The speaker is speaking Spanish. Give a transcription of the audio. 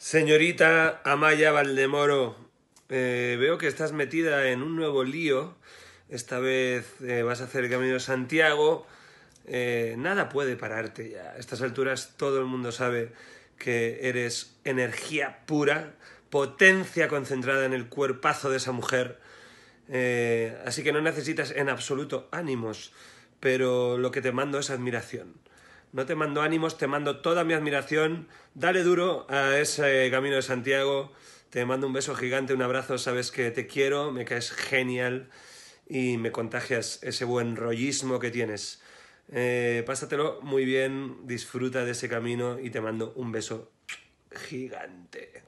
Señorita Amaya Valdemoro, eh, veo que estás metida en un nuevo lío. Esta vez eh, vas a hacer el Camino de Santiago. Eh, nada puede pararte ya. A estas alturas todo el mundo sabe que eres energía pura, potencia concentrada en el cuerpazo de esa mujer. así que no necesitas en absoluto ánimos, pero lo que te mando es admiración. No te mando ánimos, te mando toda mi admiración. Dale duro a ese camino de Santiago. Te mando un beso gigante, un abrazo. Sabes que te quiero, me caes genial y me contagias ese buen rollismo que tienes. Eh, pásatelo muy bien, disfruta de ese camino y te mando un beso gigante.